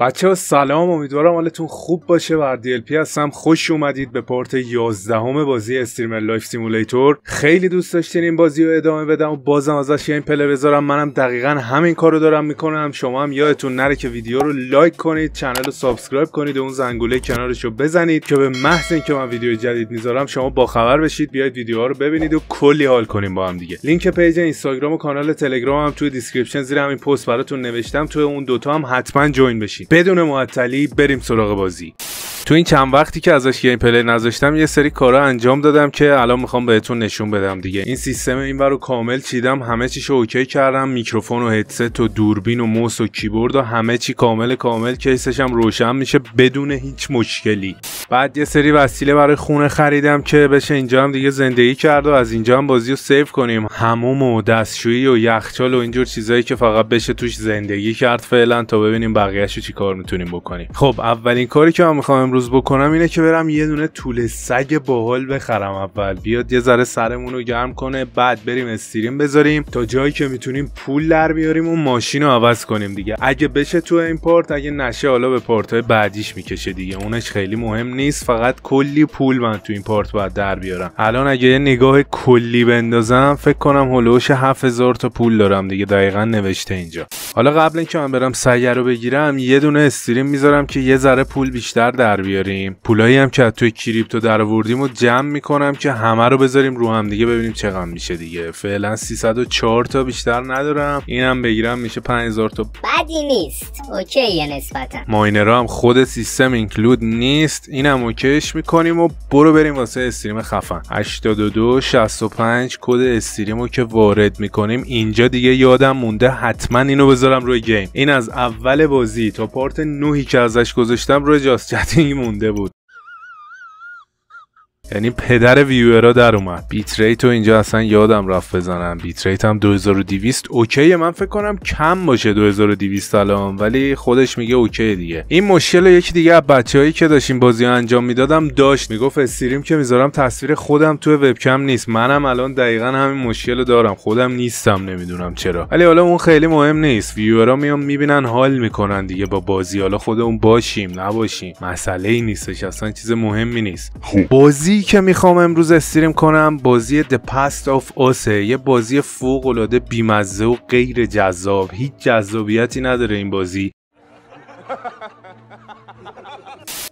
بچه ها سلام امیدوارم حالتون خوب باشه بر دی پی هستم خوش اومدید به پارت 11 همه بازی استریمر لایف سیمولیتور خیلی دوست داشتین این بازی رو ادامه بدم و بازم ازش این پله بذارم منم دقیقا همین کار رو دارم میکنم شما هم یادتون نره که ویدیو رو لایک کنید کانال رو سابسکرایب کنید و اون زنگوله کنارش رو بزنید که به محض اینکه من ویدیو جدید میذارم شما با خبر بشید بیاید ویدیوها رو ببینید و کلی حال کنیم با هم دیگه لینک پیج اینستاگرام و کانال تلگرام هم توی دیسکریپشن زیر همین پست براتون نوشتم توی اون دوتا هم حتما جوین بشید بدون معطلی بریم سراغ بازی تو این چند وقتی که ازش گیم پلی نذاشتم یه سری کارا انجام دادم که الان میخوام بهتون نشون بدم دیگه این سیستم این رو کامل چیدم همه چیشو اوکی کردم میکروفون و هدست و دوربین و موس و کیبورد و همه چی کامل کامل کیسش هم روشن میشه بدون هیچ مشکلی بعد یه سری وسیله برای خونه خریدم که بشه اینجا هم دیگه زندگی کرد و از اینجا هم بازی رو سیو کنیم هموم و دستشویی و یخچال و اینجور چیزایی که فقط بشه توش زندگی کرد فعلا تا ببینیم بقیهش رو چی کار میتونیم بکنیم خب اولین کاری که من میخوام امروز بکنم اینه که برم یه دونه طول سگ باحال بخرم اول بیاد یه ذره سرمون رو گرم کنه بعد بریم استریم بذاریم تا جایی که میتونیم پول در بیاریم و ماشین رو عوض کنیم دیگه اگه بشه تو این پارت اگه نشه حالا به پارت های بعدیش میکشه دیگه اونش خیلی مهم نیست فقط کلی پول من تو این پارت باید در بیارم الان اگه یه نگاه کلی بندازم فکر کنم هلوش 7000 تا پول دارم دیگه دقیقا نوشته اینجا حالا قبل اینکه من برم سگ رو بگیرم یه دونه استریم میذارم که یه ذره پول بیشتر در بیاریم پولایی هم که از توی کریپتو در آوردیم و جمع میکنم که همه رو بذاریم رو هم دیگه ببینیم چقدر میشه دیگه فعلا 304 تا بیشتر ندارم اینم بگیرم میشه 5000 تا بدی نیست اوکی نسبتا هم خود سیستم اینکلود نیست اینم اوکیش میکنیم و برو بریم واسه استریم خفن 82 65 کد استریمو که وارد میکنیم اینجا دیگه یادم مونده حتما اینو بذارم روی گیم این از اول بازی تا پارت نوهی که ازش گذاشتم روی جاست چت یعنی مونده بود یعنی پدر ویورا در اومد بیت ریت رو اینجا اصلا یادم رفت بزنم بیت ریت هم 2200 اوکی من فکر کنم کم باشه 2200 الان ولی خودش میگه اوکی دیگه این مشکل یکی دیگه از بچه‌هایی که داشتیم بازی انجام میدادم داشت میگفت استریم که میذارم تصویر خودم توی وبکم نیست منم الان دقیقا همین مشکل رو دارم خودم نیستم نمیدونم چرا ولی حالا اون خیلی مهم نیست ویورا میام میبینن حال میکنن دیگه با بازی حالا خودمون باشیم نباشیم مسئله ای نیستش اصلا چیز مهمی نیست بازی که میخوام امروز استریم کنم بازی The Past of Us یه بازی فوق العاده بیمزه و غیر جذاب هیچ جذابیتی نداره این بازی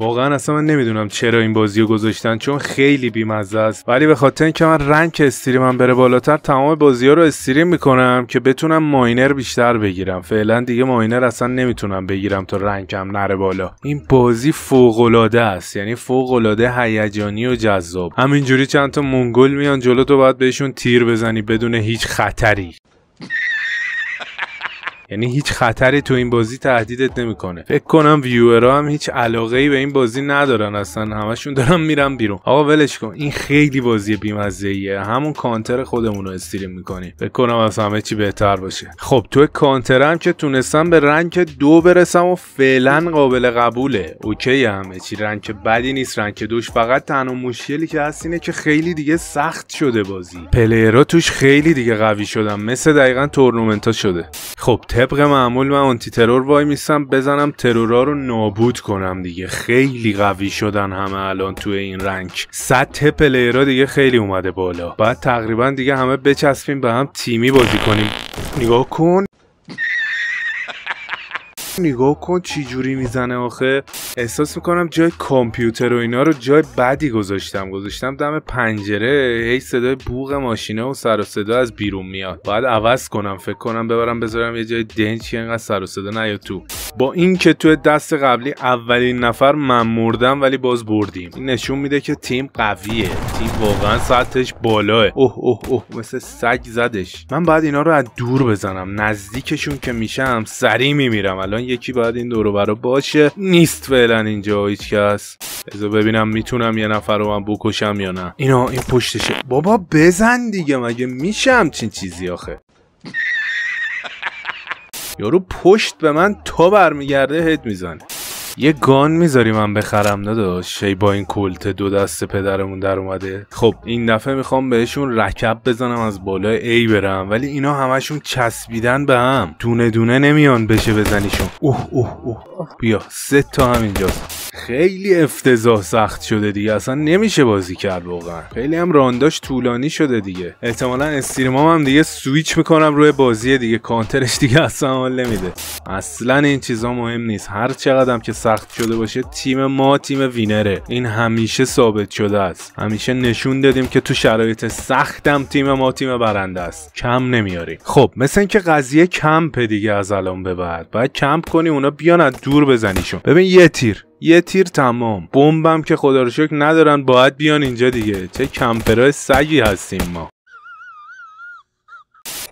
واقعا اصلا من نمیدونم چرا این بازی رو گذاشتن چون خیلی بیمزه است ولی به خاطر اینکه من رنگ استریمم بره بالاتر تمام بازی ها رو استریم میکنم که بتونم ماینر بیشتر بگیرم فعلا دیگه ماینر اصلا نمیتونم بگیرم تا رنگم نره بالا این بازی فوق العاده است یعنی فوق العاده هیجانی و جذاب همینجوری چند تا مونگول میان جلو تو باید بهشون تیر بزنی بدون هیچ خطری یعنی هیچ خطری تو این بازی تهدیدت نمیکنه فکر کنم ویورا هم هیچ علاقه ای به این بازی ندارن اصلا همشون دارن میرن بیرون آقا ولش کن این خیلی بازی بیمزه ایه همون کانتر خودمون رو استریم کنی فکر کنم از همه چی بهتر باشه خب تو هم که تونستم به رنک دو برسم و فعلا قابل قبوله اوکی همه چی رنک بدی نیست رنگ دوش فقط تنها مشکلی که هست اینه که خیلی دیگه سخت شده بازی پلیرها توش خیلی دیگه قوی شدن مثل دقیقا تورنمنت شده خب طبق معمول من آنتی ترور وای میستم بزنم ترورا رو نابود کنم دیگه خیلی قوی شدن همه الان توی این رنگ سطح پلیرها دیگه خیلی اومده بالا بعد تقریبا دیگه همه بچسبیم به هم تیمی بازی کنیم نگاه کن نگاه کن چی جوری میزنه آخه احساس میکنم جای کامپیوتر و اینا رو جای بدی گذاشتم گذاشتم دم پنجره هی صدای بوغ ماشینه و سر و صدا از بیرون میاد باید عوض کنم فکر کنم ببرم بذارم یه جای دنج که انقدر سر و صدا نیاد تو با این که دست قبلی اولین نفر من مردم ولی باز بردیم این نشون میده که تیم قویه تیم واقعا سطحش بالاه اوه اوه اوه مثل سگ زدش من بعد اینا رو از دور بزنم نزدیکشون که میشم سریع میمیرم الان یکی باید این دورو برا باشه نیست فعلا اینجا هیچ کس ببینم میتونم یه نفر رو من بکشم یا نه اینا این پشتشه بابا بزن دیگه مگه میشه همچین چیزی آخه یارو پشت به من تا برمیگرده هد میزنه یه گان میذاری من بخرم نداشت شی با این کلت دو دست پدرمون در اومده خب این دفعه میخوام بهشون رکب بزنم از بالا ای برم ولی اینا همشون چسبیدن به هم دونه دونه نمیان بشه بزنیشون اوه اوه اوه بیا سه تا همینجا خیلی افتضاح سخت شده دیگه اصلا نمیشه بازی کرد واقعا خیلی هم رانداش طولانی شده دیگه احتمالا استریمام هم دیگه سویچ میکنم روی بازی دیگه کانترش دیگه اصلا حال نمیده اصلا این چیزا مهم نیست هر چقدرم که سخت شده باشه تیم ما تیم وینره این همیشه ثابت شده است همیشه نشون دادیم که تو شرایط سختم تیم ما تیم برنده است کم نمیاریم خب مثل اینکه قضیه کمپ دیگه از الان به بعد باید کمپ کنی اونا بیان از دور بزنیشون ببین یه تیر یه تیر تمام بمبم که خدا رو شکر ندارن باید بیان اینجا دیگه چه کمپرای سگی هستیم ما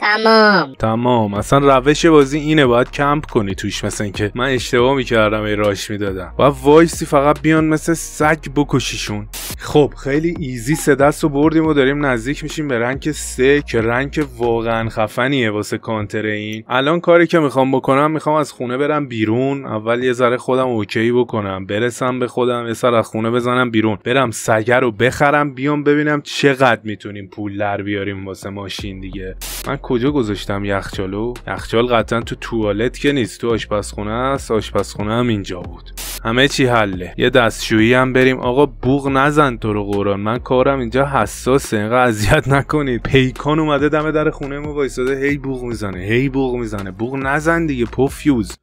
تمام تمام اصلا روش بازی اینه باید کمپ کنی توش مثل اینکه من اشتباه میکردم ای راش میدادم و وایسی فقط بیان مثل سگ بکشیشون خب خیلی ایزی سه دست و بردیم و داریم نزدیک میشیم به رنگ سه که رنگ واقعا خفنیه واسه کانتر این الان کاری که میخوام بکنم میخوام از خونه برم بیرون اول یه ذره خودم اوکی بکنم برسم به خودم یه سر از خونه بزنم بیرون برم سگر رو بخرم بیام ببینم چقدر میتونیم پول در بیاریم واسه ماشین دیگه من کجا گذاشتم یخچالو یخچال قطعا تو توالت که نیست تو آشپزخونه است آشپزخونه هم اینجا بود همه چی حله یه دستشویی هم بریم آقا بوغ نزن تو رو قرآن من کارم اینجا حساسه اینقدر اذیت نکنید پیکان اومده دم در خونه ما وایساده هی بوغ میزنه هی بوغ میزنه بوغ نزن دیگه پفیوز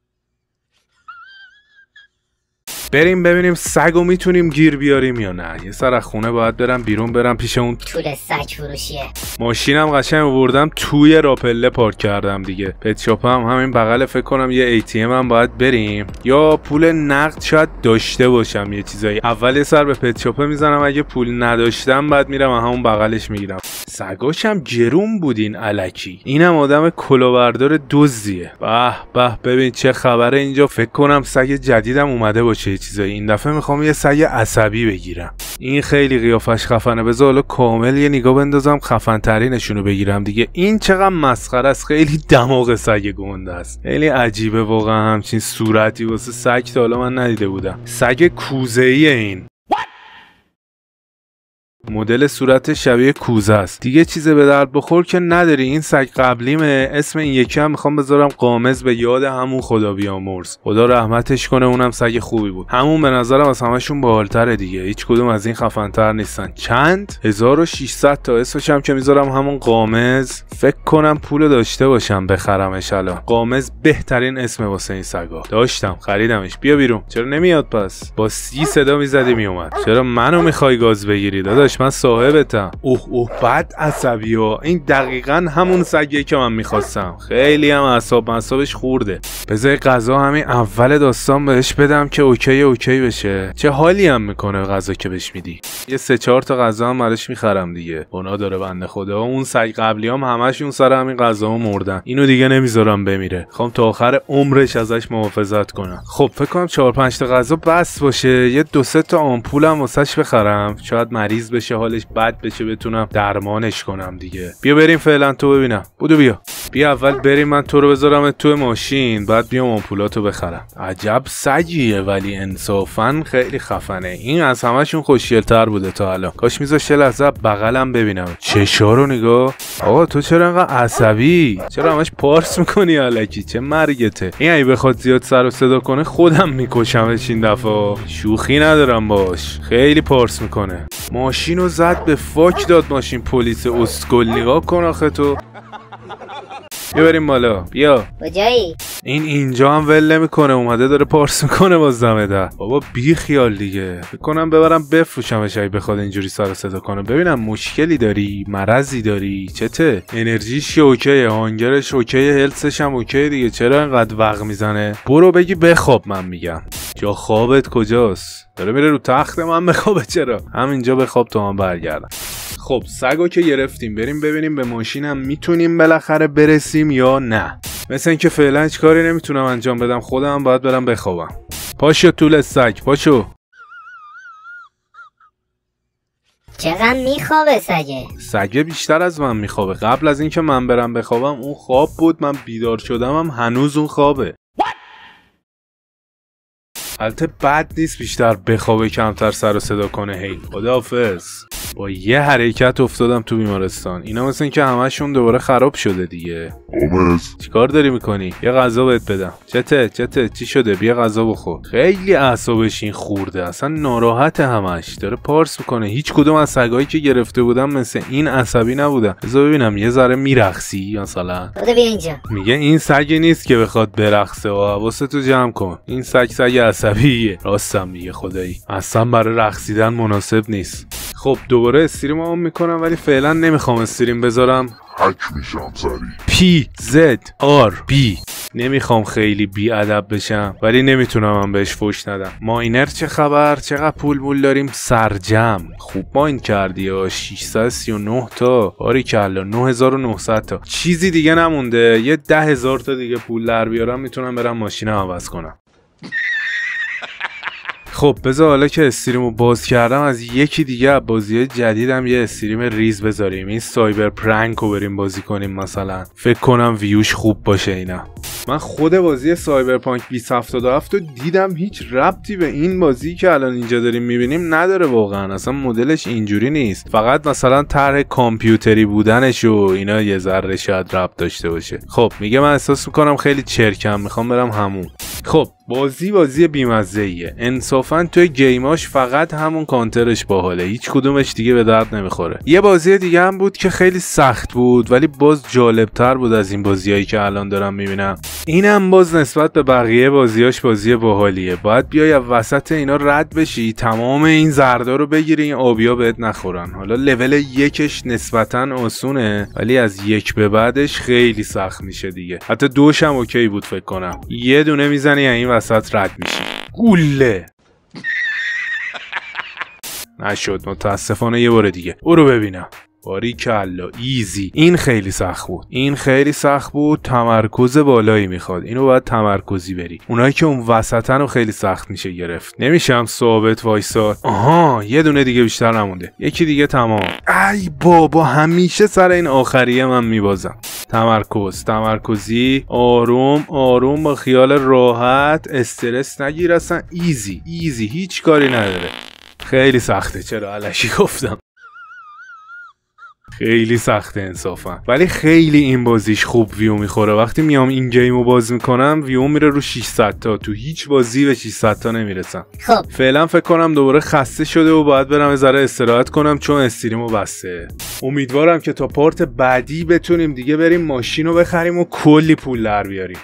بریم ببینیم و میتونیم گیر بیاریم یا نه یه سر از خونه باید برم بیرون برم پیش اون سگ فروشیه ماشینم قشنگ آوردم توی راپله پارک کردم دیگه پت هم همین بغل فکر کنم یه ATM هم باید بریم یا پول نقد شاید داشته باشم یه چیزایی اول یه سر به پت میزنم اگه پول نداشتم بعد میرم همون بغلش میگیرم سگاش هم جروم بودین علکی اینم آدم کلوبردار دزدیه به به ببین چه خبره اینجا فکر کنم سگ جدیدم اومده باشه چیزایی این دفعه میخوام یه سگ عصبی بگیرم این خیلی قیافش خفنه بذار حالا کامل یه نگاه بندازم خفن ترینشونو بگیرم دیگه این چقدر مسخره است خیلی دماغ سگ گنده است خیلی عجیبه واقعا همچین صورتی واسه سگ تا حالا من ندیده بودم سگ کوزه ای این مدل صورت شبیه کوزه است دیگه چیز به درد بخور که نداری این سگ قبلیمه اسم این یکی هم میخوام بذارم قامز به یاد همون خدا بیامرز خدا رحمتش کنه اونم سگ خوبی بود همون به نظرم از همشون بالتره دیگه هیچ کدوم از این خفنتر نیستن چند 1600 تا اسمش هم که میذارم همون قامز فکر کنم پول داشته باشم بخرمش الان قامز بهترین اسم واسه این سگا داشتم خریدمش بیا بیرون چرا نمیاد پس با سی صدا میزدی میومد چرا منو میخوای گاز بگیری داداش من صاحبتم اوه اوه بد عصبی ها این دقیقا همون سگیه که من میخواستم خیلی هم اصاب مصابش خورده بذار غذا همین اول داستان بهش بدم که اوکی اوکی بشه چه حالی هم میکنه غذا که بهش میدی یه سه چهار تا غذا هم براش میخرم دیگه اونا داره بنده خدا اون سگ قبلی هم همش اون سر همین غذا هم مردن اینو دیگه نمیذارم بمیره خوام تا آخر عمرش ازش محافظت کنم خب فکر کنم چهار پنج تا غذا بس باشه یه دو سه تا آمپولم واسش بخرم شاید مریض بشه بشه حالش بد بشه بتونم درمانش کنم دیگه بیا بریم فعلا تو ببینم بودو بیا بیا اول بریم من تو رو بذارم تو ماشین بعد بیام آمپولاتو بخرم عجب سجیه ولی انصافا خیلی خفنه این از همشون خوشیلتر بوده تا الان کاش میذاشه لحظه بغلم ببینم چشا رو نگاه آقا تو چرا انقدر عصبی چرا همش پارس میکنی علکی چه مرگته این اگه بخواد زیاد سر و صدا کنه خودم میکشمش این دفعه شوخی ندارم باش خیلی پارس میکنه ماشین اینو زد به فاک داد ماشین پلیس اسکل نگاه کن آخه تو بیا بریم بالا بیا کجایی این اینجا هم ول نمیکنه اومده داره پارس میکنه با زمه بابا بی خیال دیگه بکنم کنم ببرم بفروشمش اگه بخواد اینجوری سر صدا کنه ببینم مشکلی داری مرضی داری چته انرژیش اوکیه هانگرش اوکیه هلسش هم اوکی دیگه چرا انقدر وق میزنه برو بگی بخواب من میگم جا خوابت کجاست داره میره رو تخت من بخوابه چرا همینجا بخواب تا من برگردم خب سگو که گرفتیم بریم ببینیم به ماشینم میتونیم بالاخره برسیم یا نه مثل اینکه فعلا هیچ کاری نمیتونم انجام بدم خودم باید برم بخوابم پاشو طول سگ پاشو چقدر میخوابه سگه سگه بیشتر از من میخوابه قبل از اینکه من برم بخوابم اون خواب بود من بیدار شدم هم هنوز اون خوابه البته بد نیست بیشتر بخوابه کمتر سر و صدا کنه هی خداحافظ با یه حرکت افتادم تو بیمارستان اینا مثل اینکه همشون دوباره خراب شده دیگه اومز چیکار داری میکنی یه غذا بهت بدم چته چته چی شده بیا غذا بخور خیلی اعصابش این خورده اصلا ناراحت همش داره پارس میکنه هیچ کدوم از سگایی که گرفته بودم مثل این عصبی نبودن بذار ببینم یه ذره میرخصی مثلا میگه این سگی نیست که بخواد برقصه و حواستو جمع کن این سگ سگ عصبی عصبیه راستم میگه خدایی اصلا برای رقصیدن مناسب نیست خب دوباره استریم آن میکنم ولی فعلا نمیخوام استریم بذارم حک پی زد آر بی نمیخوام خیلی ادب بشم ولی نمیتونم هم بهش فوش ندم ماینر چه خبر چقدر پول پول داریم سرجم خوب ماین کردی ها 639 تا باری کلا 9900 تا چیزی دیگه نمونده یه ده هزار تا دیگه پول در بیارم میتونم برم ماشینم عوض کنم خب بذار حالا که رو باز کردم از یکی دیگه بازی جدیدم یه استریم ریز بذاریم این سایبر پرنک رو بریم بازی کنیم مثلا فکر کنم ویوش خوب باشه اینا من خود بازی سایبرپانک 2077 رو دیدم هیچ ربطی به این بازی که الان اینجا داریم میبینیم نداره واقعا اصلا مدلش اینجوری نیست فقط مثلا طرح کامپیوتری بودنش و اینا یه ذره شاید ربط داشته باشه خب میگه من احساس میکنم خیلی چرکم میخوام برم همون خب بازی بازی بیمزه انصافا توی گیماش فقط همون کانترش باحاله هیچ کدومش دیگه به درد نمیخوره یه بازی دیگه هم بود که خیلی سخت بود ولی باز جالبتر بود از این بازیایی که الان دارم میبینم هم باز نسبت به بقیه بازیاش بازی باحالیه باید بیای وسط اینا رد بشی تمام این زردا رو بگیری این آبیا بهت نخورن حالا لول یکش نسبتا آسونه ولی از یک به بعدش خیلی سخت میشه دیگه حتی دوشم اوکی بود فکر کنم یه دونه میزنی این وسط رد میشی گوله نشد متاسفانه یه بار دیگه رو ببینم باریکلا ایزی این خیلی سخت بود این خیلی سخت بود تمرکز بالایی میخواد اینو باید تمرکزی بری اونایی که اون وسطن رو خیلی سخت میشه گرفت نمیشم ثابت وایساد آها یه دونه دیگه بیشتر نمونده یکی دیگه تمام ای بابا همیشه سر این آخریه من میبازم تمرکز تمرکزی آروم آروم با خیال راحت استرس نگیر اصلا ایزی ایزی هیچ کاری نداره خیلی سخته چرا علشی گفتم خیلی سخته انصافا ولی خیلی این بازیش خوب ویو میخوره وقتی میام این گیمو باز میکنم ویو میره رو 600 تا تو هیچ بازی به 600 تا نمیرسم خب فعلا فکر کنم دوباره خسته شده و باید برم ذره استراحت کنم چون استریمو بسته امیدوارم که تا پارت بعدی بتونیم دیگه بریم ماشین رو بخریم و کلی پول در بیاریم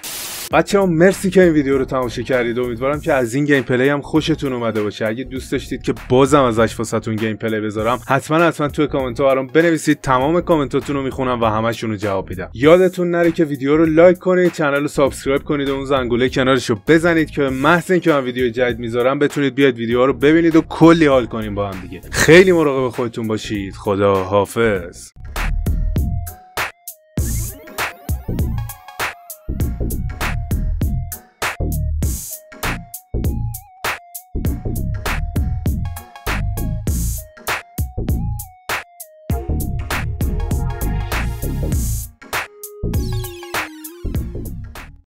بچه ها مرسی که این ویدیو رو تماشا کردید امیدوارم که از این گیم پلی هم خوشتون اومده باشه اگه دوست داشتید که بازم ازش واسهتون گیم پلی بذارم حتما حتما توی کامنت ها برام بنویسید تمام کامنتاتون رو میخونم و همشون رو جواب میدم یادتون نره که ویدیو رو لایک کنید کانال رو سابسکرایب کنید و اون زنگوله کنارش رو بزنید که محض اینکه من ویدیو جدید میذارم بتونید بیاد ویدیو رو ببینید و کلی حال کنیم با هم دیگه خیلی مراقب خودتون باشید خدا حافظ